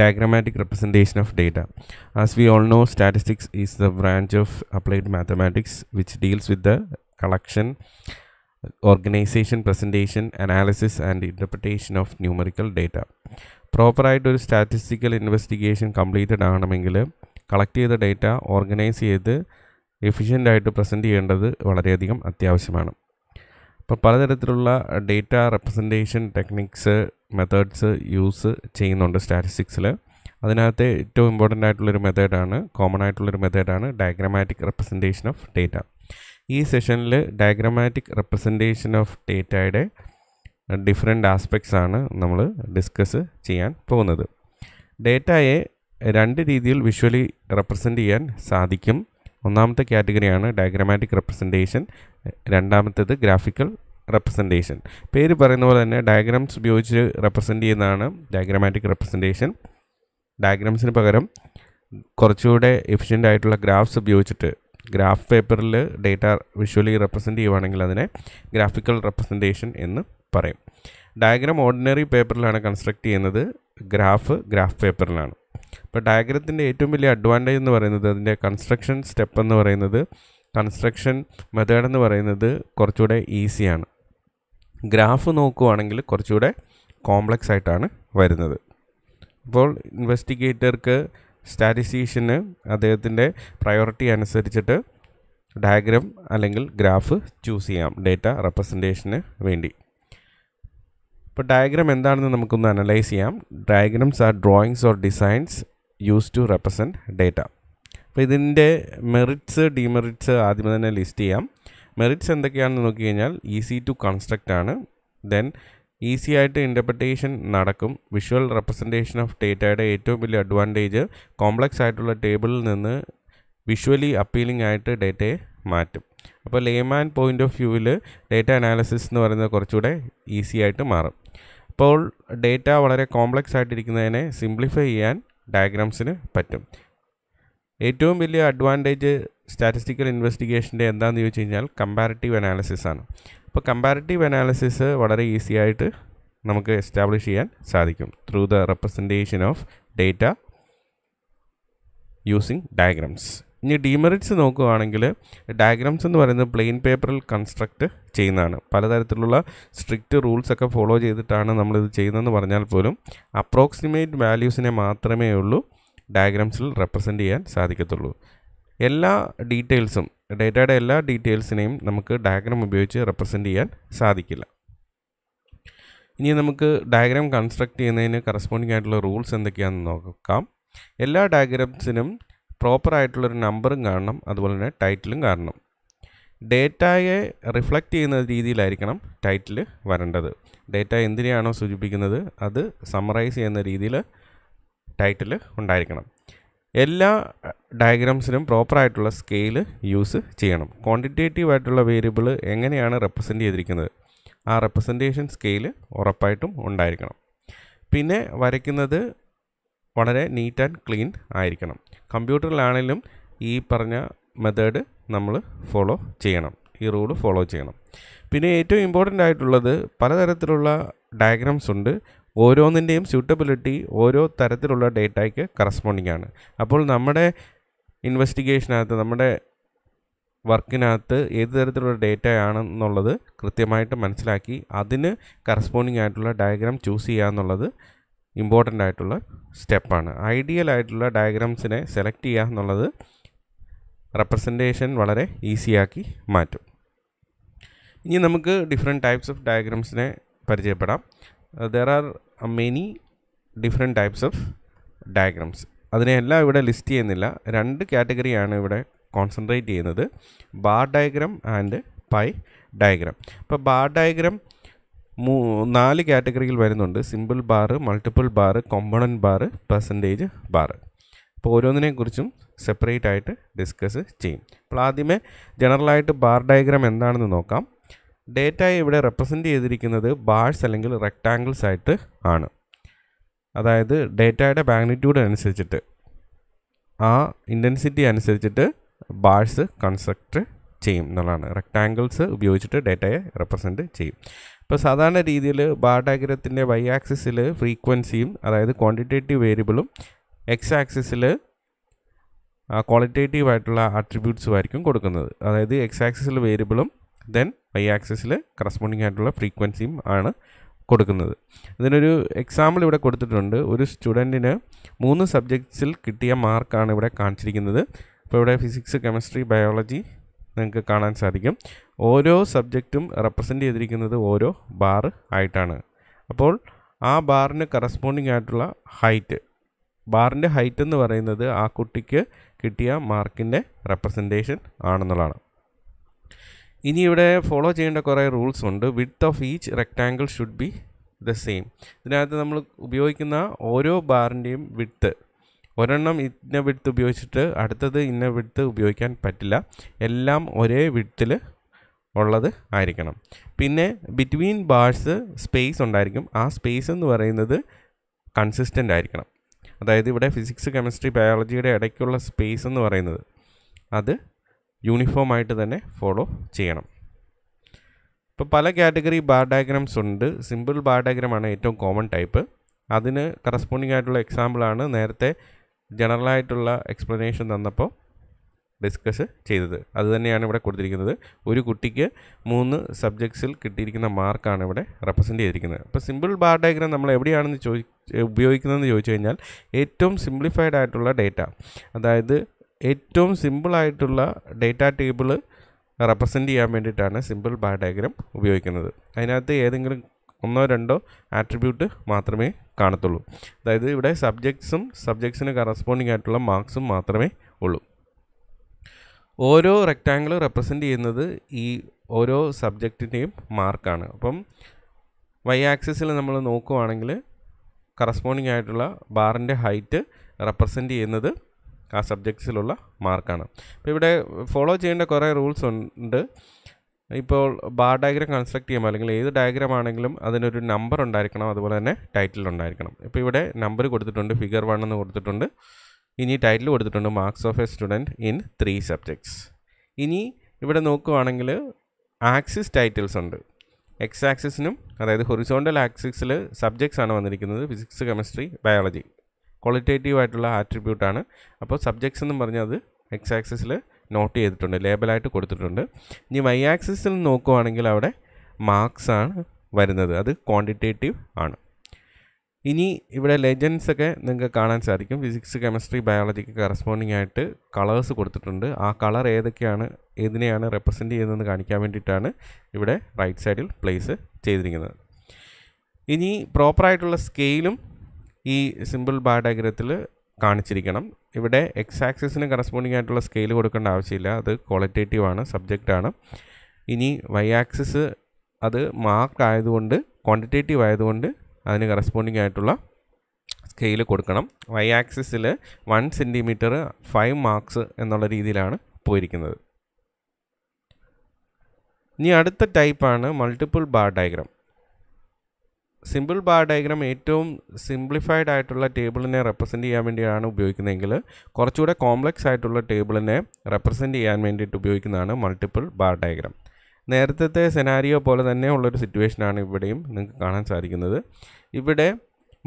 diagrammatic representation of data. As we all know, statistics is the branch of applied mathematics which deals with the collection, organization, presentation, analysis, and interpretation of numerical data. പ്രോപ്പറായിട്ട് ഒരു statistical investigation completed ആണെങ്കിൽ collect ചെയ്ത data organise ചെയ്ത് എഫിഷ്യൻ്റായിട്ട് present ചെയ്യേണ്ടത് വളരെയധികം അത്യാവശ്യമാണ് അപ്പോൾ പലതരത്തിലുള്ള data representation techniques methods use ചെയ്യുന്നുണ്ട് സ്റ്റാറ്റിസ്റ്റിക്സിൽ അതിനകത്ത് ഏറ്റവും ഇമ്പോർട്ടൻ്റ് ആയിട്ടുള്ളൊരു മെത്തേഡാണ് കോമൺ ആയിട്ടുള്ളൊരു മെത്തേഡാണ് ഡയഗ്രമാറ്റിക് റെപ്രസെൻറ്റേഷൻ ഓഫ് ഡേറ്റ ഈ സെഷനിൽ ഡയഗ്രമാറ്റിക് റെപ്രസെൻറ്റേഷൻ ഓഫ് ഡേറ്റയുടെ ഡിഫറെൻ്റ് ആസ്പെക്ട്സ് ആണ് നമ്മൾ ഡിസ്കസ് ചെയ്യാൻ പോകുന്നത് ഡേറ്റയെ രണ്ട് രീതിയിൽ വിഷ്വലി റെപ്രസെൻ്റ് ചെയ്യാൻ സാധിക്കും ഒന്നാമത്തെ കാറ്റഗറിയാണ് ഡയഗ്രമാറ്റിക് റെപ്രസെൻറ്റേഷൻ രണ്ടാമത്തേത് ഗ്രാഫിക്കൽ റെപ്രസെൻറ്റേഷൻ പേര് പറയുന്ന പോലെ തന്നെ ഡയഗ്രാംസ് ഉപയോഗിച്ച് റെപ്രസെൻറ്റ് ചെയ്യുന്നതാണ് ഡയഗ്രമാറ്റിക് റെപ്രസെൻറ്റേഷൻ ഡയഗ്രാംസിന് പകരം കുറച്ചുകൂടെ എഫിഷ്യൻ്റ് ആയിട്ടുള്ള ഗ്രാഫ്സ് ഉപയോഗിച്ചിട്ട് ഗ്രാഫ് പേപ്പറിൽ ഡേറ്റ വിഷ്വലി റെപ്രസെൻറ്റ് ചെയ്യുവാണെങ്കിൽ അതിനെ ഗ്രാഫിക്കൽ റെപ്രസെൻറ്റേഷൻ എന്ന് പറയും ഡയഗ്രാം ഓർഡിനറി പേപ്പറിലാണ് കൺസ്ട്രക്ട് ചെയ്യുന്നത് ഗ്രാഫ് ഗ്രാഫ് പേപ്പറിലാണ് ഇപ്പോൾ ഡയഗ്രത്തിൻ്റെ ഏറ്റവും വലിയ അഡ്വാൻറ്റേജ് എന്ന് പറയുന്നത് അതിൻ്റെ കൺസ്ട്രക്ഷൻ സ്റ്റെപ്പ് എന്ന് പറയുന്നത് കൺസ്ട്രക്ഷൻ മെത്തേഡ് എന്ന് പറയുന്നത് കുറച്ചുകൂടെ ഈസിയാണ് ഗ്രാഫ് നോക്കുവാണെങ്കിൽ കുറച്ചുകൂടെ കോംപ്ലക്സ് ആയിട്ടാണ് വരുന്നത് അപ്പോൾ ഇൻവെസ്റ്റിഗേറ്റർക്ക് സ്റ്റാറ്റിസ്റ്റീഷ്യന് അദ്ദേഹത്തിൻ്റെ പ്രയോറിറ്റി അനുസരിച്ചിട്ട് ഡയഗ്രാം അല്ലെങ്കിൽ ഗ്രാഫ് ചൂസ് ചെയ്യാം ഡേറ്റ റെപ്രസെൻറ്റേഷന് വേണ്ടി ഇപ്പോൾ ഡയഗ്രാം എന്താണെന്ന് നമുക്കൊന്ന് അനലൈസ് ചെയ്യാം diagrams are drawings or designs use to represent data അപ്പോൾ ഇതിൻ്റെ മെറിറ്റ്സ് ഡിമെറിറ്റ്സ് ആദ്യമേ തന്നെ ലിസ്റ്റ് ചെയ്യാം മെറിറ്റ്സ് എന്തൊക്കെയാണെന്ന് നോക്കി കഴിഞ്ഞാൽ ഈസി ടു കൺസ്ട്രക്റ്റ് ആണ് ദെൻ ഈസി ആയിട്ട് ഇൻ്റർപ്രിട്ടേഷൻ നടക്കും വിഷ്വൽ റെപ്രസെൻറ്റേഷൻ ഓഫ് ഡേറ്റയുടെ ഏറ്റവും വലിയ അഡ്വാൻറ്റേജ് കോംപ്ലക്സ് ആയിട്ടുള്ള ടേബിളിൽ നിന്ന് വിഷ്വലി അപ്പീലിംഗ് ആയിട്ട് ഡേറ്റയെ മാറ്റും അപ്പോൾ ലേമാൻ പോയിൻ്റ് ഓഫ് വ്യൂവിൽ ഡേറ്റ അനാലിസിസ് എന്ന് പറയുന്നത് കുറച്ചുകൂടെ ഈസി ആയിട്ട് മാറും അപ്പോൾ ഡേറ്റ വളരെ കോംപ്ലക്സ് ആയിട്ടിരിക്കുന്നതിനെ സിംപ്ലിഫൈ ചെയ്യാൻ ഡയഗ്രാംസിന് പറ്റും ഏറ്റവും വലിയ അഡ്വാൻറ്റേജ് സ്റ്റാറ്റിസ്റ്റിക്കൽ ഇൻവെസ്റ്റിഗേഷൻ്റെ എന്താണെന്ന് ചോദിച്ചു കഴിഞ്ഞാൽ കമ്പാരിറ്റീവ് അനാലിസിസ് ആണ് അപ്പോൾ കമ്പാരിറ്റീവ് അനാലിസിസ് വളരെ ഈസി ആയിട്ട് നമുക്ക് എസ്റ്റാബ്ലിഷ് ചെയ്യാൻ സാധിക്കും through the representation of data using diagrams ഇനി ഡീമെറിറ്റ്സ് നോക്കുകയാണെങ്കിൽ ഡയഗ്രാംസ് എന്ന് പറയുന്നത് പ്ലെയിൻ പേപ്പറിൽ കൺസ്ട്രക്റ്റ് ചെയ്യുന്നതാണ് പലതരത്തിലുള്ള സ്ട്രിക്റ്റ് റൂൾസൊക്കെ ഫോളോ ചെയ്തിട്ടാണ് നമ്മളിത് ചെയ്യുന്നതെന്ന് പറഞ്ഞാൽ പോലും അപ്രോക്സിമേറ്റ് വാല്യൂസിനെ മാത്രമേ ഉള്ളൂ ഡയഗ്രാംസിൽ റെപ്രസെൻറ്റ് ചെയ്യാൻ സാധിക്കത്തുള്ളൂ എല്ലാ ഡീറ്റെയിൽസും ഡേറ്റയുടെ എല്ലാ ഡീറ്റെയിൽസിനെയും നമുക്ക് ഡയഗ്രാം ഉപയോഗിച്ച് റെപ്രസെൻ്റ് ചെയ്യാൻ സാധിക്കില്ല ഇനി നമുക്ക് ഡയഗ്രാം കൺസ്ട്രക്ട് ചെയ്യുന്നതിന് കറസ്പോണ്ടിങ് ആയിട്ടുള്ള റൂൾസ് എന്തൊക്കെയാണെന്ന് നോക്കാം എല്ലാ ഡയഗ്രാംസിനും പ്രോപ്പർ ആയിട്ടുള്ളൊരു നമ്പറും കാണണം അതുപോലെ തന്നെ ടൈറ്റിലും കാണണം ഡേറ്റയെ റിഫ്ലക്റ്റ് ചെയ്യുന്ന രീതിയിലായിരിക്കണം ടൈറ്റിൽ വരേണ്ടത് ഡേറ്റ എന്തിനെയാണോ സൂചിപ്പിക്കുന്നത് അത് സമറൈസ് ചെയ്യുന്ന രീതിയിൽ ടൈറ്റിൽ ഉണ്ടായിരിക്കണം എല്ലാ ഡയഗ്രാംസിനും പ്രോപ്പറായിട്ടുള്ള സ്കെയിൽ യൂസ് ചെയ്യണം ക്വാണ്ടിറ്റേറ്റീവ് ആയിട്ടുള്ള വേരിയബിൾ എങ്ങനെയാണ് റെപ്രസെൻ്റ് ചെയ്തിരിക്കുന്നത് ആ റെപ്രസെൻറ്റേഷൻ സ്കെയിൽ ഉറപ്പായിട്ടും ഉണ്ടായിരിക്കണം പിന്നെ വരയ്ക്കുന്നത് വളരെ നീറ്റ് ആൻഡ് ക്ലീൻ ആയിരിക്കണം കമ്പ്യൂട്ടറിലാണെങ്കിലും ഈ പറഞ്ഞ മെത്തേഡ് നമ്മൾ ഫോളോ ചെയ്യണം ഈ റൂൾ ഫോളോ ചെയ്യണം പിന്നെ ഏറ്റവും ഇമ്പോർട്ടൻ്റ് ആയിട്ടുള്ളത് പലതരത്തിലുള്ള ഡയഗ്രാംസ് ഉണ്ട് ഓരോന്നിൻ്റെയും സ്യൂട്ടബിലിറ്റി ഓരോ തരത്തിലുള്ള ഡേറ്റയ്ക്ക് കറസ്പോണ്ടിങ് ആണ് അപ്പോൾ നമ്മുടെ ഇൻവെസ്റ്റിഗേഷനകത്ത് നമ്മുടെ വർക്കിനകത്ത് ഏത് തരത്തിലുള്ള ഡേറ്റ ആണെന്നുള്ളത് കൃത്യമായിട്ട് മനസ്സിലാക്കി അതിന് കറസ്പോണ്ടിങ് ആയിട്ടുള്ള ഡയഗ്രാം ചൂസ് ചെയ്യുക എന്നുള്ളത് ഇമ്പോർട്ടൻ്റ് ആയിട്ടുള്ള സ്റ്റെപ്പാണ് ഐഡിയൽ ആയിട്ടുള്ള ഡയഗ്രാംസിനെ സെലക്ട് ചെയ്യുക എന്നുള്ളത് റെപ്രസെൻറ്റേഷൻ വളരെ ഈസിയാക്കി മാറ്റും ഇനി നമുക്ക് ഡിഫറെൻ്റ് ടൈപ്സ് ഓഫ് ഡയഗ്രാംസിനെ പരിചയപ്പെടാം there are many different types of diagrams അതിനെയെല്ലാം ഇവിടെ ലിസ്റ്റ് ചെയ്യുന്നില്ല രണ്ട് കാറ്റഗറിയാണ് ഇവിടെ കോൺസെൻട്രേറ്റ് ചെയ്യുന്നത് bar diagram and pie diagram അപ്പോൾ ബാർ ഡയഗ്രാം മൂ നാല് കാറ്റഗറിയിൽ വരുന്നുണ്ട് simple bar multiple bar component bar percentage bar അപ്പോൾ ഓരോന്നിനെക്കുറിച്ചും സെപ്പറേറ്റ് ആയിട്ട് ഡിസ്കസ് ചെയ്യും അപ്പോൾ ആദ്യമേ ജനറലായിട്ട് ബാർ ഡയഗ്രാം എന്താണെന്ന് നോക്കാം ഡേറ്റ ഇവിടെ റെപ്രസെൻ്റ് ചെയ്തിരിക്കുന്നത് ബാഴ്സ് അല്ലെങ്കിൽ റെക്റ്റാങ്കിൾസ് ആയിട്ട് ആണ് അതായത് ഡേറ്റയുടെ മാഗ്നിറ്റ്യൂഡ് അനുസരിച്ചിട്ട് ആ ഇൻറ്റൻസിറ്റി അനുസരിച്ചിട്ട് ബാഴ്സ് കൺസ്ട്രക്റ്റ് ചെയ്യും എന്നുള്ളതാണ് റെക്റ്റാങ്കിൾസ് ഉപയോഗിച്ചിട്ട് ഡേറ്റയെ റെപ്രസെൻറ്റ് ചെയ്യും ഇപ്പോൾ സാധാരണ രീതിയിൽ ബാർ ഡയഗ്രത്തിൻ്റെ വൈ ആക്സിസിൽ ഫ്രീക്വൻസിയും അതായത് ക്വാണ്ടിറ്റേറ്റീവ് വേരിയബിളും എക്സ് ആക്സിസിൽ ക്വാളിറ്റേറ്റീവ് ആയിട്ടുള്ള ആട്രിബ്യൂട്ട്സും ആയിരിക്കും കൊടുക്കുന്നത് അതായത് എക്സ് ആക്സിസിൽ വേരിയബിളും ദെൻ വൈ ആക്സിസിൽ കറസ്പോണ്ടിങ് ആയിട്ടുള്ള ഫ്രീക്വൻസിയും ആണ് കൊടുക്കുന്നത് ഇതിനൊരു എക്സാമ്പിൾ ഇവിടെ കൊടുത്തിട്ടുണ്ട് ഒരു സ്റ്റുഡൻറ്റിന് മൂന്ന് സബ്ജക്ട്സിൽ കിട്ടിയ മാർക്കാണ് ഇവിടെ കാണിച്ചിരിക്കുന്നത് അപ്പോൾ ഇവിടെ ഫിസിക്സ് കെമിസ്ട്രി ബയോളജി നിങ്ങൾക്ക് കാണാൻ സാധിക്കും ഓരോ സബ്ജക്റ്റും റെപ്രസെൻ്റ് ചെയ്തിരിക്കുന്നത് ഓരോ ബാർ ആയിട്ടാണ് അപ്പോൾ ആ ബാറിന് കറസ്പോണ്ടിങ് ആയിട്ടുള്ള ഹൈറ്റ് ബാറിൻ്റെ ഹൈറ്റ് എന്ന് പറയുന്നത് ആ കുട്ടിക്ക് കിട്ടിയ മാർക്കിൻ്റെ റെപ്രസെൻറ്റേഷൻ ആണെന്നുള്ളതാണ് ഇനി ഇവിടെ ഫോളോ ചെയ്യേണ്ട കുറേ റൂൾസ് ഉണ്ട് width of each rectangle should be the same ഇതിനകത്ത് നമ്മൾ ഉപയോഗിക്കുന്ന ഓരോ ബാറിൻ്റെയും വിത്ത് ഒരെണ്ണം ഇന്ന വിടുത്ത് ഉപയോഗിച്ചിട്ട് അടുത്തത് ഇന്ന വിടുത്ത് ഉപയോഗിക്കാൻ പറ്റില്ല എല്ലാം ഒരേ വിടുത്തിൽ ഉള്ളത് ആയിരിക്കണം പിന്നെ ബിറ്റ്വീൻ ബാഴ്സ് സ്പേസ് ഉണ്ടായിരിക്കും ആ സ്പേസ് എന്ന് പറയുന്നത് കൺസിസ്റ്റൻ്റ് ആയിരിക്കണം അതായത് ഇവിടെ ഫിസിക്സ് കെമിസ്ട്രി ബയോളജിയുടെ ഇടയ്ക്കുള്ള സ്പേസ് എന്ന് പറയുന്നത് അത് യൂണിഫോം ആയിട്ട് തന്നെ ഫോളോ ചെയ്യണം ഇപ്പോൾ പല കാറ്റഗറി ബാർ ഡയഗ്രാംസ് ഉണ്ട് സിമ്പിൾ ബാർ ആണ് ഏറ്റവും കോമൺ ടൈപ്പ് അതിന് കറസ്പോണ്ടിങ് ആയിട്ടുള്ള എക്സാമ്പിളാണ് നേരത്തെ ജനറലായിട്ടുള്ള എക്സ്പ്ലനേഷൻ തന്നപ്പോൾ ഡിസ്കസ് ചെയ്തത് അതുതന്നെയാണ് ഇവിടെ കൊടുത്തിരിക്കുന്നത് ഒരു കുട്ടിക്ക് മൂന്ന് സബ്ജക്ട്സിൽ കിട്ടിയിരിക്കുന്ന മാർക്കാണ് ഇവിടെ റെപ്രസെൻ്റ് ചെയ്തിരിക്കുന്നത് അപ്പോൾ സിമ്പിൾ ബാർ ഡയഗ്രാം നമ്മൾ എവിടെയാണെന്ന് ചോദി ഉപയോഗിക്കുന്നതെന്ന് ചോദിച്ചു കഴിഞ്ഞാൽ ഏറ്റവും സിംപ്ലിഫൈഡ് ആയിട്ടുള്ള ഡേറ്റ അതായത് ഏറ്റവും സിമ്പിളായിട്ടുള്ള ഡേറ്റ ടേബിള് റെപ്രസെൻ്റ് ചെയ്യാൻ വേണ്ടിയിട്ടാണ് സിമ്പിൾ ബാർ ഡയഗ്രാം ഉപയോഗിക്കുന്നത് അതിനകത്ത് ഏതെങ്കിലും ഒന്നോ രണ്ടോ ആട്രിബ്യൂട്ട് മാത്രമേ കാണത്തുള്ളൂ അതായത് ഇവിടെ സബ്ജക്ട്സും സബ്ജക്ട്സിന് കറസ്പോണ്ടിങ് ആയിട്ടുള്ള മാർക്സും മാത്രമേ ഉള്ളൂ ഓരോ റെക്റ്റാങ്കിൾ റെപ്രസെൻ്റ് ചെയ്യുന്നത് ഈ ഓരോ സബ്ജക്റ്റിൻ്റെയും മാർക്കാണ് അപ്പം വൈ ആക്സിസിൽ നമ്മൾ നോക്കുവാണെങ്കിൽ കറസ്പോണ്ടിങ് ആയിട്ടുള്ള ബാറിൻ്റെ ഹൈറ്റ് റെപ്രസെൻ്റ് ചെയ്യുന്നത് ആ സബ്ജക്ട്സിലുള്ള മാർക്കാണ് അപ്പോൾ ഇവിടെ ഫോളോ ചെയ്യേണ്ട കുറേ റൂൾസ് ഉണ്ട് ഇപ്പോൾ ബാർ ഡയഗ്രാം കൺസ്ട്രക്ട് ചെയ്യുമ്പോൾ അല്ലെങ്കിൽ ഏത് ഡയഗ്രാം ആണെങ്കിലും അതിനൊരു നമ്പർ ഉണ്ടായിരിക്കണം അതുപോലെ തന്നെ ടൈറ്റിൽ ഉണ്ടായിരിക്കണം ഇപ്പോൾ ഇവിടെ നമ്പർ കൊടുത്തിട്ടുണ്ട് ഫിഗർ വൺ എന്ന് കൊടുത്തിട്ടുണ്ട് ഇനി ടൈറ്റിൽ കൊടുത്തിട്ടുണ്ട് marks of a student in three subjects ഇനി ഇവിടെ നോക്കുകയാണെങ്കിൽ ആക്സിസ് ടൈറ്റിൽസ് ഉണ്ട് എക്സ് ആക്സിസിനും അതായത് ഹൊറിസോണ്ടൽ ആക്സിസിൽ സബ്ജക്ട്സ് ആണ് വന്നിരിക്കുന്നത് ഫിസിക്സ് കെമിസ്ട്രി ബയോളജി ക്വാളിറ്റേറ്റീവ് ആയിട്ടുള്ള ആട്രിബ്യൂട്ടാണ് അപ്പോൾ സബ്ജക്ട്സ് എന്നും പറഞ്ഞാൽ അത് എക്സ് ആക്സിസിൽ നോട്ട് ചെയ്തിട്ടുണ്ട് ലേബലായിട്ട് കൊടുത്തിട്ടുണ്ട് ഇനി വൈ ആക്സിസിൽ നോക്കുവാണെങ്കിൽ അവിടെ മാർക്സ് ആണ് വരുന്നത് അത് ക്വാണ്ടിറ്റേറ്റീവ് ആണ് ഇനി ഇവിടെ ലെജൻസ് ഒക്കെ നിങ്ങൾക്ക് കാണാൻ സാധിക്കും ഫിസിക്സ് കെമിസ്ട്രി ബയോളജിക്ക് കറസ്പോണ്ടിങ് ആയിട്ട് കളേഴ്സ് കൊടുത്തിട്ടുണ്ട് ആ കളർ ഏതൊക്കെയാണ് ഏതിനെയാണ് റെപ്രസെൻറ്റ് ചെയ്യുന്നതെന്ന് കാണിക്കാൻ വേണ്ടിയിട്ടാണ് ഇവിടെ റൈറ്റ് സൈഡിൽ പ്ലേസ് ചെയ്തിരിക്കുന്നത് ഇനി പ്രോപ്പറായിട്ടുള്ള സ്കെയിലും ഈ സിമ്പിൾ ബയോഡയഗ്രത്തിൽ കാണിച്ചിരിക്കണം ഇവിടെ എക്സ് ആക്സിസിന് കറസ്പോണ്ടിങ് ആയിട്ടുള്ള സ്കെയിൽ കൊടുക്കേണ്ട ആവശ്യമില്ല അത് ക്വാളിറ്റേറ്റീവ് ആണ് സബ്ജക്റ്റ് ആണ് ഇനി വൈ ആക്സിസ് അത് മാർക്ക് ആയതുകൊണ്ട് ക്വാണ്ടിറ്റേറ്റീവ് ആയതുകൊണ്ട് അതിന് കറസ്പോണ്ടിങ് ആയിട്ടുള്ള സ്കെയിൽ കൊടുക്കണം വൈ ആക്സിസിൽ വൺ സെൻറ്റിമീറ്റർ ഫൈവ് മാർക്സ് എന്നുള്ള രീതിയിലാണ് പോയിരിക്കുന്നത് ഇനി അടുത്ത ടൈപ്പാണ് multiple bar diagram simple bar diagram ഏറ്റവും സിംപ്ലിഫൈഡ് ആയിട്ടുള്ള ടേബിളിനെ റെപ്രസെൻ്റ് ചെയ്യാൻ വേണ്ടിയാണ് ഉപയോഗിക്കുന്നതെങ്കിൽ കുറച്ചുകൂടെ കോംപ്ലക്സ് ആയിട്ടുള്ള ടേബിളിനെ റെപ്രസെൻ്റ് ചെയ്യാൻ വേണ്ടിയിട്ട് ഉപയോഗിക്കുന്നതാണ് മൾട്ടിപ്പിൾ ബാർ ഡയഗ്രാം നേരത്തെ സെനാരിയോ പോലെ തന്നെ ഉള്ളൊരു സിറ്റുവേഷനാണ് ഇവിടെയും നിങ്ങൾക്ക് കാണാൻ സാധിക്കുന്നത് ഇവിടെ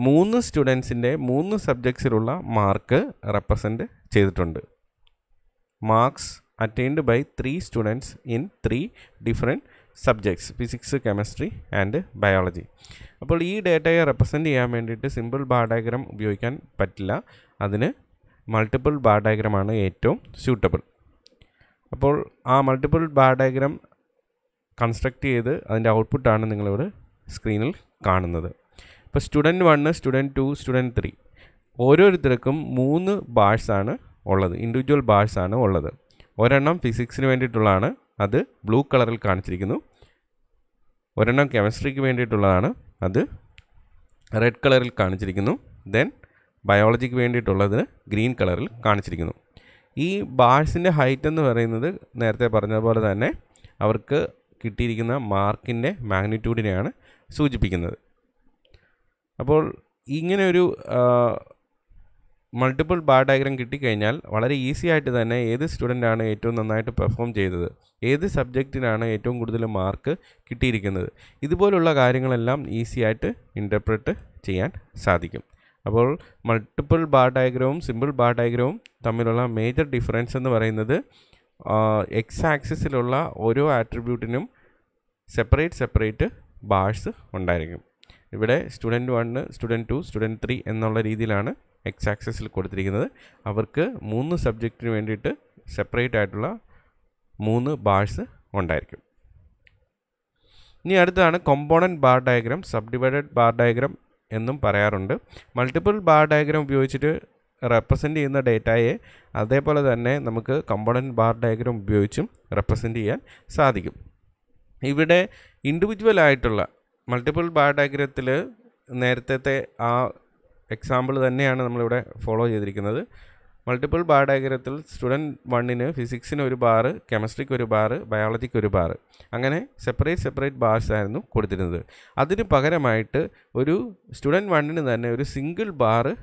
മൂന്ന് സ്റ്റുഡൻസിൻ്റെ മൂന്ന് സബ്ജക്ട്സിലുള്ള മാർക്ക് റെപ്രസെൻ്റ് ചെയ്തിട്ടുണ്ട് marks attained by three students in three different subjects physics chemistry and biology അപ്പോൾ ഈ ഡേറ്റയെ റെപ്രസെൻറ്റ് ചെയ്യാൻ വേണ്ടിയിട്ട് സിമ്പിൾ ബാർ ഡയഗ്രാം ഉപയോഗിക്കാൻ പറ്റില്ല അതിന് മൾട്ടിപ്പിൾ ബാർ ഡയഗ്രാമാണ് ഏറ്റവും സ്യൂട്ടബിൾ അപ്പോൾ ആ മൾട്ടിപ്പിൾ ബാർ ഡയഗ്രാം കൺസ്ട്രക്റ്റ് ചെയ്ത് അതിൻ്റെ ഔട്ട്പുട്ടാണ് നിങ്ങളിവിടെ സ്ക്രീനിൽ കാണുന്നത് ഇപ്പോൾ student one student two student three ഓരോരുത്തർക്കും മൂന്ന് ബാഴ്സാണ് ഉള്ളത് ഇൻഡിവിജ്വൽ ബാഴ്സാണ് ഉള്ളത് ഒരെണ്ണം ഫിസിക്സിന് വേണ്ടിയിട്ടുള്ളതാണ് അത് ബ്ലൂ കളറിൽ കാണിച്ചിരിക്കുന്നു ഒരെണ്ണം കെമിസ്ട്രിക്ക് വേണ്ടിയിട്ടുള്ളതാണ് അത് റെഡ് കളറിൽ കാണിച്ചിരിക്കുന്നു ദെൻ ബയോളജിക്ക് വേണ്ടിയിട്ടുള്ളത് ഗ്രീൻ കളറിൽ കാണിച്ചിരിക്കുന്നു ഈ ബാഴ്സിൻ്റെ ഹൈറ്റ് എന്ന് പറയുന്നത് നേരത്തെ പറഞ്ഞതുപോലെ തന്നെ അവർക്ക് കിട്ടിയിരിക്കുന്ന മാർക്കിൻ്റെ മാഗ്നിറ്റ്യൂഡിനെയാണ് സൂചിപ്പിക്കുന്നത് അപ്പോൾ ഇങ്ങനെ ഒരു മൾട്ടിപ്പിൾ ബാർ ഡയഗ്രാം കിട്ടിക്കഴിഞ്ഞാൽ വളരെ ഈസി ആയിട്ട് തന്നെ ഏത് ആണ് ഏറ്റവും നന്നായിട്ട് പെർഫോം ചെയ്തത് ഏത് സബ്ജക്റ്റിനാണ് ഏറ്റവും കൂടുതൽ മാർക്ക് കിട്ടിയിരിക്കുന്നത് ഇതുപോലുള്ള കാര്യങ്ങളെല്ലാം ഈസി ആയിട്ട് ഇൻ്റർപ്രറ്റ് ചെയ്യാൻ സാധിക്കും അപ്പോൾ മൾട്ടിപ്പിൾ ബാർ ഡയഗ്രാമും സിമ്പിൾ ബാർ ഡയഗ്രാമും തമ്മിലുള്ള മേജർ ഡിഫറൻസ് എന്ന് പറയുന്നത് എക്സ് ആക്സിസിലുള്ള ഓരോ ആട്രിബ്യൂട്ടിനും സെപ്പറേറ്റ് സെപ്പറേറ്റ് ബാഴ്സ് ഉണ്ടായിരിക്കും ഇവിടെ student one student two student three എന്നുള്ള രീതിയിലാണ് എക്സ് ആക്സസിൽ കൊടുത്തിരിക്കുന്നത് അവർക്ക് മൂന്ന് സബ്ജക്റ്റിന് വേണ്ടിയിട്ട് സെപ്പറേറ്റ് ആയിട്ടുള്ള മൂന്ന് ബാഴ്സ് ഉണ്ടായിരിക്കും ഇനി അടുത്താണ് component bar diagram sub divided bar diagram എന്നും പറയാറുണ്ട് മൾട്ടിപ്പിൾ ബാർ ഡയഗ്രാം ഉപയോഗിച്ചിട്ട് റെപ്രസെൻ്റ് ചെയ്യുന്ന ഡേറ്റയെ അതേപോലെ തന്നെ നമുക്ക് കമ്പോണൻ്റ് ബാർ ഡയഗ്രാം ഉപയോഗിച്ചും റെപ്രസെൻ്റ് ചെയ്യാൻ സാധിക്കും ഇവിടെ ഇൻഡിവിജ്വൽ ആയിട്ടുള്ള മൾട്ടിപ്പിൾ ബാർ ഡയഗ്രത്തിൽ നേരത്തെ ആ എക്സാമ്പിൾ തന്നെയാണ് നമ്മളിവിടെ ഫോളോ ചെയ്തിരിക്കുന്നത് മൾട്ടിപ്പിൾ ബാർ ഡയഗ്രത്തിൽ സ്റ്റുഡൻറ്റ് വണ്ണിന് ഫിസിക്സിന് ഒരു ബാറ് കെമിസ്ട്രിക്ക് ഒരു ബാറ് ബയോളജിക്ക് ഒരു ബാറ് അങ്ങനെ സെപ്പറേറ്റ് സെപ്പറേറ്റ് ബാർസ് ആയിരുന്നു കൊടുത്തിരുന്നത് അതിന് പകരമായിട്ട് ഒരു സ്റ്റുഡൻറ്റ് വണ്ണിന് തന്നെ ഒരു സിംഗിൾ ബാറ്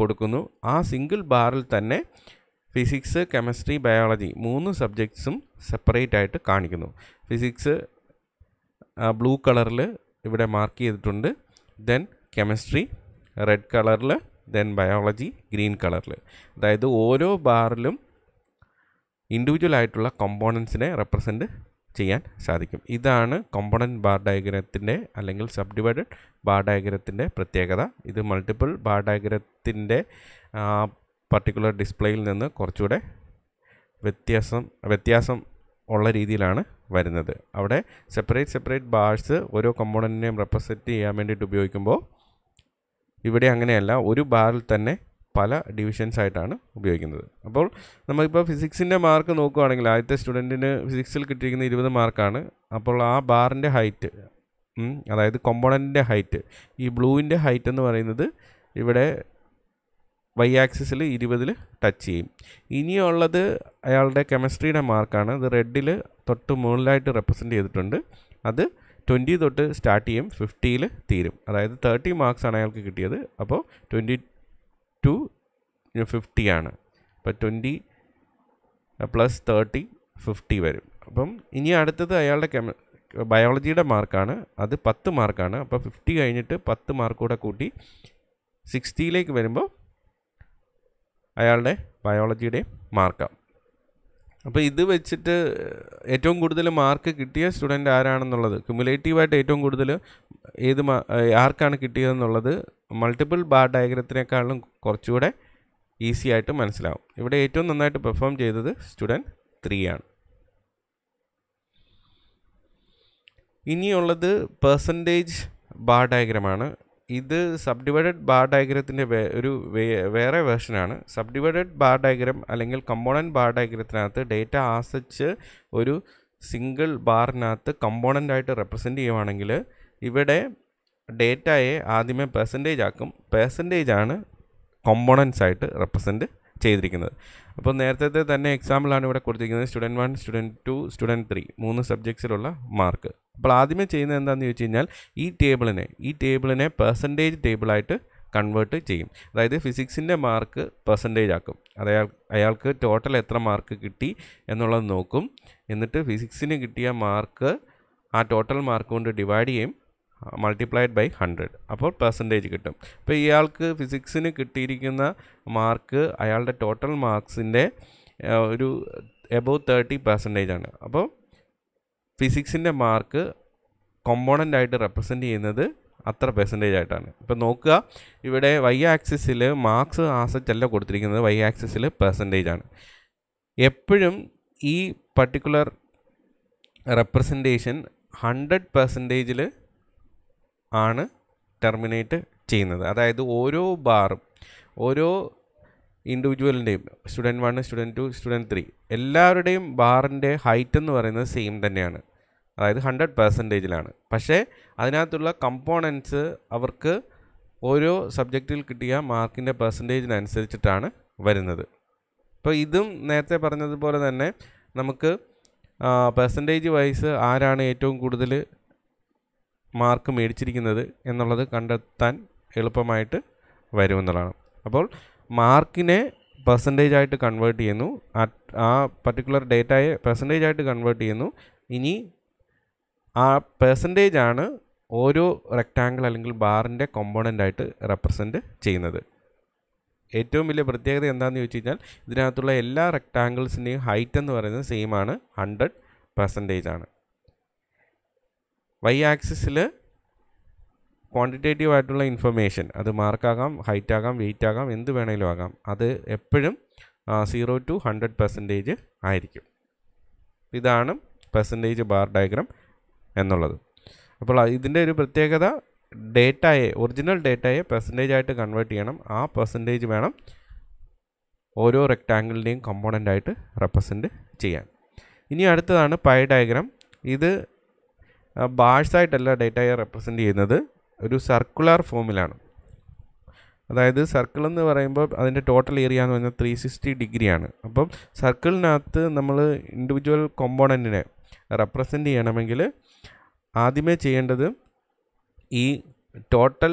കൊടുക്കുന്നു ആ സിംഗിൾ ബാറിൽ തന്നെ ഫിസിക്സ് കെമിസ്ട്രി ബയോളജി മൂന്ന് സബ്ജക്ട്സും സെപ്പറേറ്റ് ആയിട്ട് കാണിക്കുന്നു ഫിസിക്സ് ബ്ലൂ കളറിൽ ഇവിടെ മാർക്ക് ചെയ്തിട്ടുണ്ട് ദെൻ കെമിസ്ട്രി റെഡ് കളറിൽ ദെൻ ബയോളജി ഗ്രീൻ കളറിൽ അതായത് ഓരോ ബാറിലും ഇൻഡിവിജ്വൽ ആയിട്ടുള്ള കോമ്പോണൻസിനെ റെപ്രസെൻറ്റ് ചെയ്യാൻ സാധിക്കും ഇതാണ് കോമ്പോണൻറ്റ് ബാർ ഡയഗ്രത്തിൻ്റെ അല്ലെങ്കിൽ സബ് ഡിവൈഡഡ് ബാർ ഡയഗ്രത്തിൻ്റെ പ്രത്യേകത ഇത് മൾട്ടിപ്പിൾ ബാർ ഡയഗ്രത്തിൻ്റെ പർട്ടിക്കുലർ ഡിസ്പ്ലേയിൽ നിന്ന് കുറച്ചുകൂടെ വ്യത്യാസം വ്യത്യാസം ഉള്ള രീതിയിലാണ് വരുന്നത് അവിടെ സെപ്പറേറ്റ് സെപ്പറേറ്റ് ബാർസ് ഓരോ കമ്പോണൻറ്റിനെയും റെപ്രസെൻറ്റ് ചെയ്യാൻ വേണ്ടിയിട്ട് ഉപയോഗിക്കുമ്പോൾ ഇവിടെ അങ്ങനെയല്ല ഒരു ബാറിൽ തന്നെ പല ഡിവിഷൻസ് ആയിട്ടാണ് ഉപയോഗിക്കുന്നത് അപ്പോൾ നമ്മളിപ്പോൾ ഫിസിക്സിൻ്റെ മാർക്ക് നോക്കുകയാണെങ്കിൽ ആദ്യത്തെ സ്റ്റുഡൻറ്റിന് ഫിസിക്സിൽ കിട്ടിയിരിക്കുന്ന ഇരുപത് മാർക്കാണ് അപ്പോൾ ആ ബാറിൻ്റെ ഹൈറ്റ് അതായത് കൊമ്പോണൻറ്റിൻ്റെ ഹൈറ്റ് ഈ ബ്ലൂവിൻ്റെ ഹൈറ്റ് എന്ന് പറയുന്നത് ഇവിടെ വൈ ആക്സിസിൽ ഇരുപതിൽ ടച്ച് ചെയ്യും ഇനിയുള്ളത് അയാളുടെ കെമിസ്ട്രിയുടെ മാർക്കാണ് അത് റെഡിൽ തൊട്ട് മുകളിലായിട്ട് റെപ്രസെൻ്റ് ചെയ്തിട്ടുണ്ട് അത് ട്വൻറ്റി തൊട്ട് സ്റ്റാർട്ട് ചെയ്യും ഫിഫ്റ്റിയിൽ തീരും അതായത് തേർട്ടി മാർക്സാണ് അയാൾക്ക് കിട്ടിയത് അപ്പോൾ ട്വൻറ്റി ടു ഫിഫ്റ്റി ആണ് അപ്പോൾ ട്വൻറ്റി പ്ലസ് തേർട്ടി ഫിഫ്റ്റി വരും അപ്പം ഇനി അടുത്തത് അയാളുടെ കെമ ബയോളജിയുടെ മാർക്കാണ് അത് പത്ത് മാർക്കാണ് അപ്പോൾ ഫിഫ്റ്റി കഴിഞ്ഞിട്ട് പത്ത് മാർക്ക് കൂടെ കൂട്ടി സിക്സ്റ്റിയിലേക്ക് വരുമ്പോൾ അയാളുടെ ബയോളജിയുടെ മാർക്കാണ് അപ്പോൾ ഇത് വെച്ചിട്ട് ഏറ്റവും കൂടുതൽ മാർക്ക് കിട്ടിയ സ്റ്റുഡൻ്റ് ആരാണെന്നുള്ളത് ക്യുമുലേറ്റീവായിട്ട് ഏറ്റവും കൂടുതൽ ഏത് ആർക്കാണ് കിട്ടിയതെന്നുള്ളത് മൾട്ടിപ്പിൾ ബാർ ഡയഗ്രത്തിനേക്കാളും കുറച്ചുകൂടെ ഈസി ആയിട്ട് മനസ്സിലാവും ഇവിടെ ഏറ്റവും നന്നായിട്ട് പെർഫോം ചെയ്തത് സ്റ്റുഡൻറ്റ് ത്രീ ആണ് ഇനിയുള്ളത് പേഴ്സൻറ്റേജ് ബാർ ഡയഗ്രമാണ് ഇത് സബ് ഡിവൈഡഡ് ബാർ ഡയഗ്രത്തിൻ്റെ ഒരു വേറെ വേർഷനാണ് സബ് ഡിവൈഡഡ് ബാർ ഡയഗ്രം അല്ലെങ്കിൽ കമ്പോണൻറ്റ് ബാർ ഡയഗ്രത്തിനകത്ത് ഡേറ്റ ആസച്ച് ഒരു സിംഗിൾ ബാറിനകത്ത് കമ്പോണൻ്റായിട്ട് ആയിട്ട് ചെയ്യുവാണെങ്കിൽ ഇവിടെ ഡേറ്റയെ ആദ്യമേ പെർസെൻറ്റേജ് ആക്കും പെർസെൻറ്റേജാണ് ആണ് ആയിട്ട് റെപ്രസെൻറ്റ് ചെയ്തിരിക്കുന്നത് അപ്പോൾ നേരത്തെ തന്നെ എക്സാമ്പിളാണ് ഇവിടെ കൊടുത്തിരിക്കുന്നത് student one student two student three മൂന്ന് സബ്ജക്ട്സിലുള്ള മാർക്ക് അപ്പോൾ ആദ്യമേ ചെയ്യുന്നത് എന്താണെന്ന് ചോദിച്ചു കഴിഞ്ഞാൽ ഈ ടേബിളിനെ ഈ ടേബിളിനെ പെർസെൻറ്റേജ് ടേബിളായിട്ട് കൺവേർട്ട് ചെയ്യും അതായത് ഫിസിക്സിൻ്റെ മാർക്ക് പെർസെൻറ്റേജ് ആക്കും അതയാൾ അയാൾക്ക് ടോട്ടൽ എത്ര മാർക്ക് കിട്ടി എന്നുള്ളത് നോക്കും എന്നിട്ട് ഫിസിക്സിന് കിട്ടിയ മാർക്ക് ആ ടോട്ടൽ മാർക്ക് കൊണ്ട് ഡിവൈഡ് ചെയ്യും മൾട്ടിപ്ലൈഡ് ബൈ ഹൺഡ്രഡ് അപ്പോൾ പെർസെൻറ്റേജ് കിട്ടും അപ്പോൾ ഇയാൾക്ക് ഫിസിക്സിന് കിട്ടിയിരിക്കുന്ന മാർക്ക് അയാളുടെ ടോട്ടൽ മാർക്സിൻ്റെ ഒരു എബവ് തേർട്ടി പെർസെൻറ്റേജ് ആണ് അപ്പോൾ ഫിസിക്സിൻ്റെ മാർക്ക് കോമ്പോണൻ്റ് ആയിട്ട് റെപ്രസെൻ്റ് ചെയ്യുന്നത് അത്ര പെർസെൻറ്റേജ് ആയിട്ടാണ് ഇപ്പോൾ നോക്കുക ഇവിടെ വൈ ആക്സിസിൽ മാർക്സ് ആസെറ്റ് അല്ല കൊടുത്തിരിക്കുന്നത് വൈ ആക്സിസിൽ പെർസെൻറ്റേജ് ആണ് എപ്പോഴും ഈ പർട്ടിക്കുലർ റെപ്രസെൻറ്റേഷൻ ഹൺഡ്രഡ് പെർസെൻറ്റേജിൽ ആണ് ടെർമിനേറ്റ് ചെയ്യുന്നത് അതായത് ഓരോ ബാറും ഓരോ ഇൻഡിവിജ്വലിൻ്റെയും student one student two student three എല്ലാവരുടെയും ബാറിൻ്റെ ഹൈറ്റ് എന്ന് പറയുന്നത് സെയിം തന്നെയാണ് അതായത് ഹൺഡ്രഡ് പെർസെൻറ്റേജിലാണ് പക്ഷേ അതിനകത്തുള്ള കമ്പോണൻസ് അവർക്ക് ഓരോ സബ്ജക്റ്റിൽ കിട്ടിയ മാർക്കിൻ്റെ പെർസെൻറ്റേജിനനുസരിച്ചിട്ടാണ് വരുന്നത് ഇപ്പോൾ ഇതും നേരത്തെ പറഞ്ഞതുപോലെ തന്നെ നമുക്ക് പെർസെൻറ്റേജ് വൈസ് ആരാണ് ഏറ്റവും കൂടുതൽ മാർക്ക് മേടിച്ചിരിക്കുന്നത് എന്നുള്ളത് കണ്ടെത്താൻ എളുപ്പമായിട്ട് വരുമെന്നുള്ളതാണ് അപ്പോൾ മാർക്കിനെ പെർസെൻറ്റേജ് ആയിട്ട് കൺവേർട്ട് ചെയ്യുന്നു ആ പർട്ടിക്കുലർ ഡേറ്റയെ പെർസെൻറ്റേജ് ആയിട്ട് കൺവേർട്ട് ചെയ്യുന്നു ഇനി ആ പെർസെൻറ്റേജ് ആണ് ഓരോ റെക്റ്റാങ്കിൾ അല്ലെങ്കിൽ ബാറിൻ്റെ കോമ്പോണൻ്റ് ആയിട്ട് റെപ്രസെൻറ്റ് ചെയ്യുന്നത് ഏറ്റവും വലിയ പ്രത്യേകത എന്താണെന്ന് ചോദിച്ചു കഴിഞ്ഞാൽ ഇതിനകത്തുള്ള എല്ലാ റെക്റ്റാങ്കിൾസിൻ്റെയും ഹൈറ്റ് എന്ന് പറയുന്നത് സെയിം ആണ് ഹൺഡ്രഡ് പെർസെൻറ്റേജ് ആണ് വൈ ആക്സിസിൽ ക്വാണ്ടിറ്റേറ്റീവ് ആയിട്ടുള്ള ഇൻഫർമേഷൻ അത് മാർക്കാകാം ഹൈറ്റ് ആകാം വെയിറ്റ് ആകാം എന്ത് വേണമെങ്കിലും ആകാം അത് എപ്പോഴും സീറോ ടു ഹൺഡ്രഡ് പെർസെൻറ്റേജ് ആയിരിക്കും ഇതാണ് പെർസെൻറ്റേജ് ബാർ ഡയഗ്രാം എന്നുള്ളത് അപ്പോൾ ഇതിൻ്റെ ഒരു പ്രത്യേകത ഡേറ്റയെ ഒറിജിനൽ ഡേറ്റയെ പെർസെൻറ്റേജ് ആയിട്ട് കൺവേർട്ട് ചെയ്യണം ആ പെർസെൻറ്റേജ് വേണം ഓരോ റെക്റ്റാങ്കിളിൻ്റെയും കമ്പോണൻ്റായിട്ട് ആയിട്ട് റെപ്രസെൻറ്റ് ചെയ്യാൻ ഇനി അടുത്തതാണ് പൈ ഡയഗ്രാം ഇത് ബാഴ്സായിട്ടല്ല ഡേറ്റയെ റെപ്രസെൻ്റ് ചെയ്യുന്നത് ഒരു സർക്കുലർ ഫോമിലാണ് അതായത് സർക്കിൾ എന്ന് പറയുമ്പോൾ അതിൻ്റെ ടോട്ടൽ ഏരിയ എന്ന് പറഞ്ഞാൽ ത്രീ സിക്സ്റ്റി ഡിഗ്രിയാണ് അപ്പം സർക്കിളിനകത്ത് നമ്മൾ ഇൻഡിവിജ്വൽ കോമ്പോണൻറ്റിനെ റെപ്രസെൻ്റ് ചെയ്യണമെങ്കിൽ ആദ്യമേ ചെയ്യേണ്ടത് ഈ ടോട്ടൽ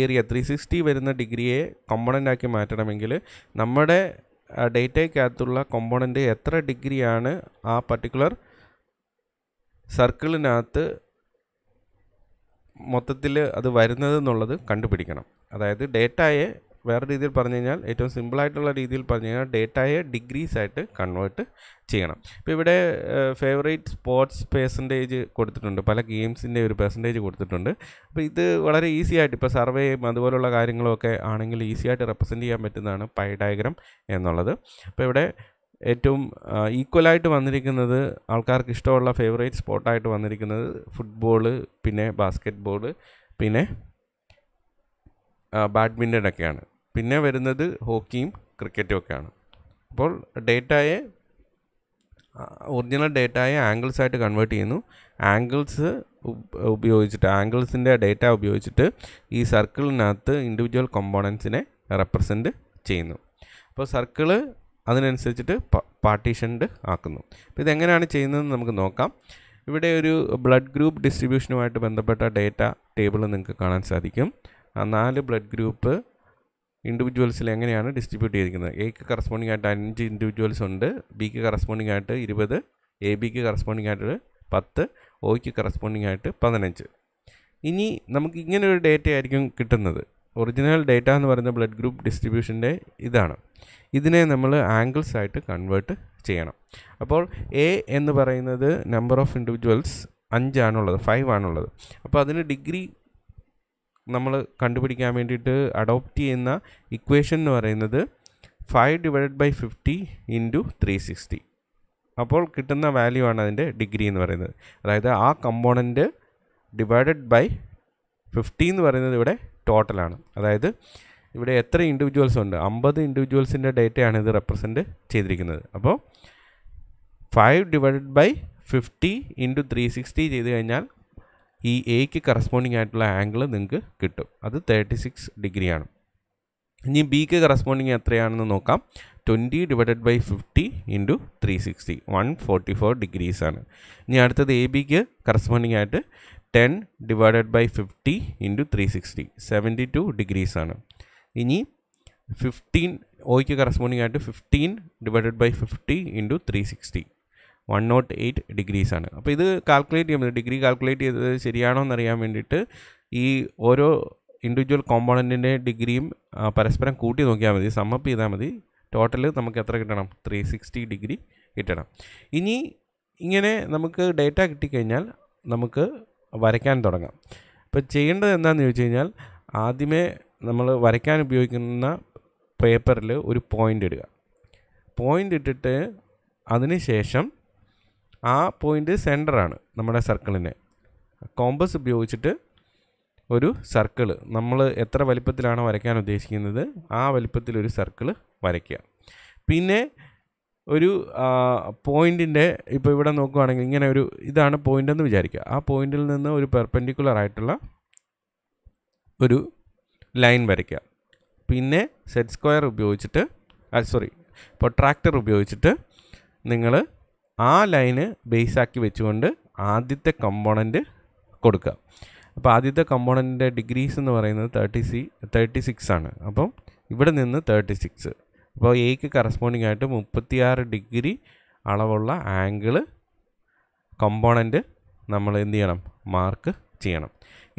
ഏരിയ ത്രീ സിക്സ്റ്റി വരുന്ന ഡിഗ്രിയെ ആക്കി മാറ്റണമെങ്കിൽ നമ്മുടെ ഡേറ്റയ്ക്കകത്തുള്ള കോമ്പോണൻ്റ് എത്ര ഡിഗ്രിയാണ് ആ പർട്ടിക്കുലർ സർക്കിളിനകത്ത് മൊത്തത്തിൽ അത് വരുന്നത് എന്നുള്ളത് കണ്ടുപിടിക്കണം അതായത് ഡേറ്റയെ വേറെ രീതിയിൽ പറഞ്ഞു കഴിഞ്ഞാൽ ഏറ്റവും സിമ്പിളായിട്ടുള്ള രീതിയിൽ പറഞ്ഞു കഴിഞ്ഞാൽ ഡേറ്റയെ ഡിഗ്രീസ് ആയിട്ട് കൺവേർട്ട് ചെയ്യണം ഇപ്പോൾ ഇവിടെ ഫേവറേറ്റ് സ്പോർട്സ് പേഴ്സൻറ്റേജ് കൊടുത്തിട്ടുണ്ട് പല ഗെയിംസിൻ്റെ ഒരു പെർസെൻറ്റേജ് കൊടുത്തിട്ടുണ്ട് അപ്പോൾ ഇത് വളരെ ഈസി ആയിട്ട് ഇപ്പോൾ സർവേയും അതുപോലുള്ള കാര്യങ്ങളൊക്കെ ആണെങ്കിൽ ഈസി ആയിട്ട് റെപ്രസെൻറ്റ് ചെയ്യാൻ പറ്റുന്നതാണ് പൈ ഡയഗ്രാം എന്നുള്ളത് അപ്പോൾ ഇവിടെ ഏറ്റവും ഈക്വലായിട്ട് വന്നിരിക്കുന്നത് ആൾക്കാർക്ക് ഇഷ്ടമുള്ള ഫേവറേറ്റ് സ്പോട്ടായിട്ട് വന്നിരിക്കുന്നത് ഫുട്ബോൾ പിന്നെ ബാസ്ക്കറ്റ് ബോൾ പിന്നെ ബാഡ്മിൻ്റണൊക്കെയാണ് പിന്നെ വരുന്നത് ഹോക്കിയും ക്രിക്കറ്റും ഒക്കെയാണ് അപ്പോൾ ഡേറ്റായെ ഒറിജിനൽ ആംഗിൾസ് ആംഗിൾസായിട്ട് കൺവേർട്ട് ചെയ്യുന്നു ആംഗിൾസ് ഉപയോഗിച്ചിട്ട് ആംഗിൾസിൻ്റെ ഡേറ്റ ഉപയോഗിച്ചിട്ട് ഈ സർക്കിളിനകത്ത് ഇൻഡിവിജ്വൽ കോമ്പോണൻസിനെ റെപ്രസെൻറ്റ് ചെയ്യുന്നു അപ്പോൾ സർക്കിള് അതിനനുസരിച്ചിട്ട് പാർട്ടീഷൻഡ് ആക്കുന്നു അപ്പോൾ ഇതെങ്ങനെയാണ് ചെയ്യുന്നതെന്ന് നമുക്ക് നോക്കാം ഇവിടെ ഒരു ബ്ലഡ് ഗ്രൂപ്പ് ഡിസ്ട്രിബ്യൂഷനുമായിട്ട് ബന്ധപ്പെട്ട ഡേറ്റ ടേബിൾ നിങ്ങൾക്ക് കാണാൻ സാധിക്കും നാല് ബ്ലഡ് ഗ്രൂപ്പ് ഇൻഡിവിജ്വൽസിൽ എങ്ങനെയാണ് ഡിസ്ട്രിബ്യൂട്ട് ചെയ്തിരിക്കുന്നത് എക്ക് കറസ്പോണ്ടിങ് ആയിട്ട് അഞ്ച് ഇൻഡിവിജ്വൽസ് ഉണ്ട് ബിക്ക് കറസ്പോണ്ടിങ് ആയിട്ട് ഇരുപത് എ ബിക്ക് കറസ്പോണ്ടിങ് ആയിട്ട് പത്ത് ഒയ്ക്ക് കറസ്പോണ്ടിങ് ആയിട്ട് പതിനഞ്ച് ഇനി നമുക്ക് ഇങ്ങനെ ഒരു ഡേറ്റ ആയിരിക്കും കിട്ടുന്നത് ഒറിജിനൽ ഡേറ്റ എന്ന് പറയുന്ന ബ്ലഡ് ഗ്രൂപ്പ് ഡിസ്ട്രിബ്യൂഷൻ്റെ ഇതാണ് ഇതിനെ നമ്മൾ ആംഗിൾസ് ആയിട്ട് കൺവേർട്ട് ചെയ്യണം അപ്പോൾ എ എന്ന് പറയുന്നത് നമ്പർ ഓഫ് ഇൻഡിവിജ്വൽസ് അഞ്ചാണുള്ളത് ഫൈവ് ആണുള്ളത് അപ്പോൾ അതിന് ഡിഗ്രി നമ്മൾ കണ്ടുപിടിക്കാൻ വേണ്ടിയിട്ട് അഡോപ്റ്റ് ചെയ്യുന്ന ഇക്വേഷൻ എന്ന് പറയുന്നത് five divide by fifty into three sixty അപ്പോൾ കിട്ടുന്ന വാല്യൂ ആണ് അതിൻ്റെ ഡിഗ്രി എന്ന് പറയുന്നത് അതായത് ആ കമ്പോണൻറ്റ് ഡിവൈഡഡ് ബൈ ഫിഫ്റ്റി എന്ന് പറയുന്നത് ഇവിടെ ടോട്ടലാണ് അതായത് ഇവിടെ എത്ര ഇൻഡിവിജ്വൽസ് ഉണ്ട് അമ്പത് ഇൻഡിവിജ്വൽസിൻ്റെ ഡേറ്റയാണ് ഇത് റെപ്രസെൻറ്റ് ചെയ്തിരിക്കുന്നത് അപ്പോൾ five divided by fifty into three sixty ചെയ്ത് കഴിഞ്ഞാൽ ഈ എക്ക് കറസ്പോണ്ടിങ് ആയിട്ടുള്ള ആംഗിൾ നിങ്ങൾക്ക് കിട്ടും അത് തേർട്ടി സിക്സ് ഡിഗ്രിയാണ് ഇനി ബിക്ക് കറസ്പോണ്ടിങ് എത്രയാണെന്ന് നോക്കാം twenty divided by fifty into three sixty one forty four ഡിഗ്രീസാണ് ഇനി അടുത്തത് എ ബിക്ക് കറസ്പോണ്ടിങ് ആയിട്ട് ten divided by fifty into three sixty seventy two ഡിഗ്രീസാണ് ഇനി ഫിഫ്റ്റീൻ ഓയ്ക്ക് കറസ്പോണ്ടിങ് ആയിട്ട് fifteen divided by fifty into three sixty one nought eight ഡിഗ്രീസാണ് അപ്പോൾ ഇത് കാൽക്കുലേറ്റ് ചെയ്യുമ്പോൾ ഡിഗ്രി കാൽക്കുലേറ്റ് ചെയ്തത് ശരിയാണോ എന്നറിയാൻ വേണ്ടിയിട്ട് ഈ ഓരോ ഇൻഡിവിജ്വൽ കോമ്പോണൻറ്റിൻ്റെ ഡിഗ്രിയും പരസ്പരം കൂട്ടി നോക്കിയാൽ മതി സമ്മപ്പ് ചെയ്താൽ മതി ടോട്ടൽ നമുക്ക് എത്ര കിട്ടണം ത്രീ സിക്സ്റ്റി ഡിഗ്രി കിട്ടണം ഇനി ഇങ്ങനെ നമുക്ക് ഡേറ്റ കിട്ടിക്കഴിഞ്ഞാൽ നമുക്ക് വരയ്ക്കാൻ തുടങ്ങാം അപ്പോൾ ചെയ്യേണ്ടത് എന്താണെന്ന് ചോദിച്ചു കഴിഞ്ഞാൽ ആദ്യമേ നമ്മൾ വരയ്ക്കാൻ ഉപയോഗിക്കുന്ന പേപ്പറിൽ ഒരു പോയിൻ്റ് ഇടുക പോയിൻ്റ് ഇട്ടിട്ട് അതിന് ശേഷം ആ പോയിൻ്റ് സെൻറ്ററാണ് നമ്മുടെ സർക്കിളിന് കോമ്പസ് ഉപയോഗിച്ചിട്ട് ഒരു സർക്കിൾ നമ്മൾ എത്ര വലിപ്പത്തിലാണോ വരയ്ക്കാൻ ഉദ്ദേശിക്കുന്നത് ആ വലിപ്പത്തിലൊരു സർക്കിൾ വരയ്ക്കുക പിന്നെ ഒരു പോയിൻറ്റിൻ്റെ ഇപ്പോൾ ഇവിടെ നോക്കുകയാണെങ്കിൽ ഇങ്ങനെ ഒരു ഇതാണ് പോയിൻ്റ് എന്ന് വിചാരിക്കുക ആ പോയിന്റിൽ നിന്ന് ഒരു പെർപെൻഡിക്കുലർ ആയിട്ടുള്ള ഒരു ലൈൻ വരയ്ക്കുക പിന്നെ സെറ്റ് സ്ക്വയർ ഉപയോഗിച്ചിട്ട് സോറി ഇപ്പോൾ ട്രാക്ടർ ഉപയോഗിച്ചിട്ട് നിങ്ങൾ ആ ലൈന് ബേസാക്കി വെച്ചുകൊണ്ട് ആദ്യത്തെ കമ്പോണൻറ്റ് കൊടുക്കുക അപ്പോൾ ആദ്യത്തെ കമ്പോണൻറ്റിൻ്റെ ഡിഗ്രീസ് എന്ന് പറയുന്നത് തേർട്ടി സി തേർട്ടി സിക്സ് ആണ് അപ്പം ഇവിടെ നിന്ന് തേർട്ടി സിക്സ് അപ്പോൾ എയ്ക്ക് കറസ്പോണ്ടിങ് ആയിട്ട് മുപ്പത്തിയാറ് ഡിഗ്രി അളവുള്ള ആംഗിള് കമ്പോണൻ്റ് നമ്മൾ എന്ത് ചെയ്യണം മാർക്ക് ചെയ്യണം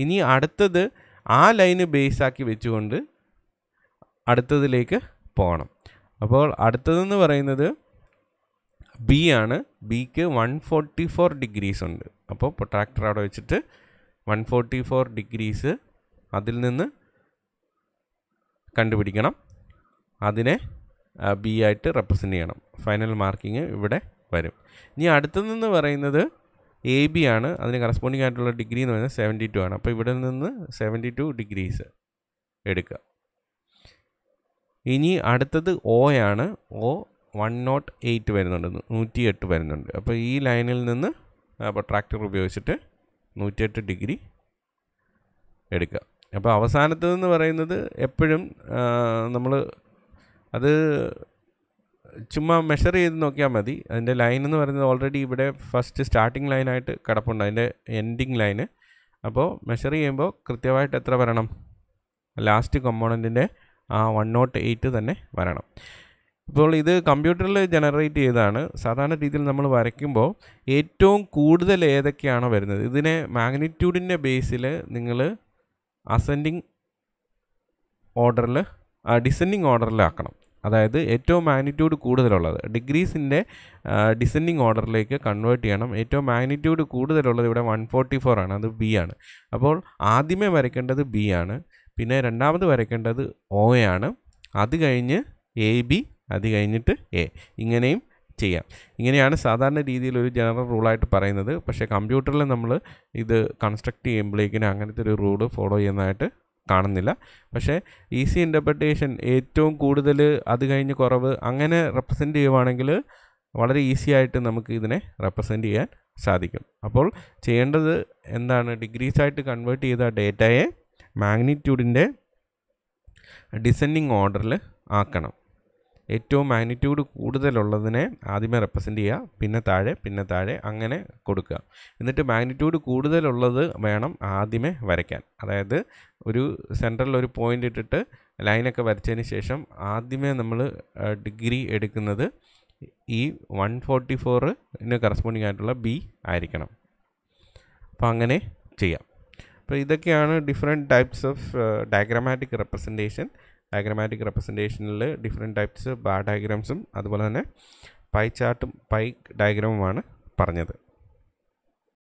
ഇനി അടുത്തത് ആ ലൈന് ബേസാക്കി വെച്ചുകൊണ്ട് അടുത്തതിലേക്ക് പോകണം അപ്പോൾ അടുത്തതെന്ന് പറയുന്നത് ബി ആണ് ബിക്ക് വൺ ഫോർട്ടി ഫോർ ഡിഗ്രീസ് ഉണ്ട് അപ്പോൾ പ്രൊട്രാക്ടർ അവിടെ വെച്ചിട്ട് വൺ ഫോർട്ടി ഫോർ ഡിഗ്രീസ് അതിൽ നിന്ന് കണ്ടുപിടിക്കണം അതിനെ ബി ആയിട്ട് റെപ്രസെൻ്റ് ചെയ്യണം ഫൈനൽ മാർക്കിങ് ഇവിടെ വരും ഇനി അടുത്തതെന്ന് പറയുന്നത് എ ബി ആണ് അതിന് കറസ്പോണ്ടിങ് ആയിട്ടുള്ള ഡിഗ്രി എന്ന് പറയുന്നത് സെവൻറ്റി ടു ആണ് അപ്പോൾ ഇവിടെ നിന്ന് സെവൻറ്റി ടു ഡിഗ്രീസ് എടുക്കുക ഇനി അടുത്തത് ഒ ആണ് ഒ വൺ നോട്ട് എയ്റ്റ് വരുന്നുണ്ട് നൂറ്റി എട്ട് വരുന്നുണ്ട് അപ്പോൾ ഈ ലൈനിൽ നിന്ന് അപ്പോൾ ട്രാക്ടർ ഉപയോഗിച്ചിട്ട് നൂറ്റിയെട്ട് ഡിഗ്രി എടുക്കുക അപ്പോൾ അവസാനത്തെന്ന് പറയുന്നത് എപ്പോഴും നമ്മൾ അത് ചുമ്മാ മെഷർ ചെയ്ത് നോക്കിയാൽ മതി അതിൻ്റെ ലൈൻ എന്ന് പറയുന്നത് ഓൾറെഡി ഇവിടെ ഫസ്റ്റ് സ്റ്റാർട്ടിങ് ലൈനായിട്ട് കിടപ്പുണ്ട് അതിൻ്റെ എൻഡിങ് ലൈന് അപ്പോൾ മെഷർ ചെയ്യുമ്പോൾ കൃത്യമായിട്ട് എത്ര വരണം ലാസ്റ്റ് കമ്പോണൻറ്റിൻ്റെ ആ വൺ നോട്ട് എയ്റ്റ് തന്നെ വരണം ഇപ്പോൾ ഇത് കമ്പ്യൂട്ടറിൽ ജനറേറ്റ് ചെയ്താണ് സാധാരണ രീതിയിൽ നമ്മൾ വരയ്ക്കുമ്പോൾ ഏറ്റവും കൂടുതൽ ഏതൊക്കെയാണോ വരുന്നത് ഇതിനെ മാഗ്നിറ്റ്യൂഡിൻ്റെ ബേസിൽ നിങ്ങൾ അസെൻഡിങ് ഓർഡറിൽ ഡിസെൻഡിങ് ഓർഡറിലാക്കണം അതായത് ഏറ്റവും മാഗ്നിറ്റ്യൂഡ് കൂടുതലുള്ളത് ഡിഗ്രീസിൻ്റെ ഡിസെൻഡിങ് ഓർഡറിലേക്ക് കൺവേർട്ട് ചെയ്യണം ഏറ്റവും മാഗ്നിറ്റ്യൂഡ് കൂടുതലുള്ളത് ഇവിടെ വൺ ഫോർട്ടി ഫോർ ആണ് അത് ബി ആണ് അപ്പോൾ ആദ്യമേ വരയ്ക്കേണ്ടത് ബി ആണ് പിന്നെ രണ്ടാമത് വരയ്ക്കേണ്ടത് ഒ ആണ് അത് കഴിഞ്ഞ് എ ബി അത് കഴിഞ്ഞിട്ട് എ ഇങ്ങനെയും ചെയ്യാം ഇങ്ങനെയാണ് സാധാരണ രീതിയിൽ ഒരു ജനറൽ റൂളായിട്ട് പറയുന്നത് പക്ഷേ കമ്പ്യൂട്ടറിൽ നമ്മൾ ഇത് കൺസ്ട്രക്റ്റ് ചെയ്യുമ്പോഴേക്കിനും അങ്ങനത്തെ ഒരു റൂള് ഫോളോ ചെയ്യുന്നതായിട്ട് കാണുന്നില്ല പക്ഷേ ഈസി ഇൻ്റർപ്രിട്ടേഷൻ ഏറ്റവും കൂടുതൽ അത് കഴിഞ്ഞ് കുറവ് അങ്ങനെ റെപ്രസെൻ്റ് ചെയ്യുവാണെങ്കിൽ വളരെ ഈസി ആയിട്ട് നമുക്ക് ഇതിനെ റെപ്രസെൻ്റ് ചെയ്യാൻ സാധിക്കും അപ്പോൾ ചെയ്യേണ്ടത് എന്താണ് ഡിഗ്രീസ് ആയിട്ട് കൺവേർട്ട് ചെയ്ത ഡേറ്റയെ മാഗ്നിറ്റ്യൂഡിൻ്റെ ഡിസെൻഡിങ് ഓർഡറിൽ ആക്കണം ഏറ്റവും മാഗ്നിറ്റ്യൂഡ് കൂടുതലുള്ളതിനെ ആദ്യമേ റെപ്രസെൻ്റ് ചെയ്യുക പിന്നെ താഴെ പിന്നെ താഴെ അങ്ങനെ കൊടുക്കുക എന്നിട്ട് മാഗ്നിറ്റ്യൂഡ് കൂടുതലുള്ളത് വേണം ആദ്യമേ വരയ്ക്കാൻ അതായത് ഒരു സെൻട്രലിൽ ഒരു പോയിൻ്റ് ഇട്ടിട്ട് ലൈനൊക്കെ വരച്ചതിന് ശേഷം ആദ്യമേ നമ്മൾ ഡിഗ്രി എടുക്കുന്നത് ഈ വൺ ഫോർട്ടി ഫോറിന് കറസ്പോണ്ടിങ് ആയിട്ടുള്ള ബി ആയിരിക്കണം അപ്പോൾ അങ്ങനെ ചെയ്യാം അപ്പോൾ ഇതൊക്കെയാണ് different types of diagrammatic representation diagrammatic റെപ്രസെൻറ്റേഷനിൽ ഡിഫറെൻറ്റ് ടൈപ്സ് ബാ ഡയഗ്രാംസും അതുപോലെ തന്നെ പൈ ചാർട്ടും പൈ ഡയഗ്രാമുമാണ് പറഞ്ഞത്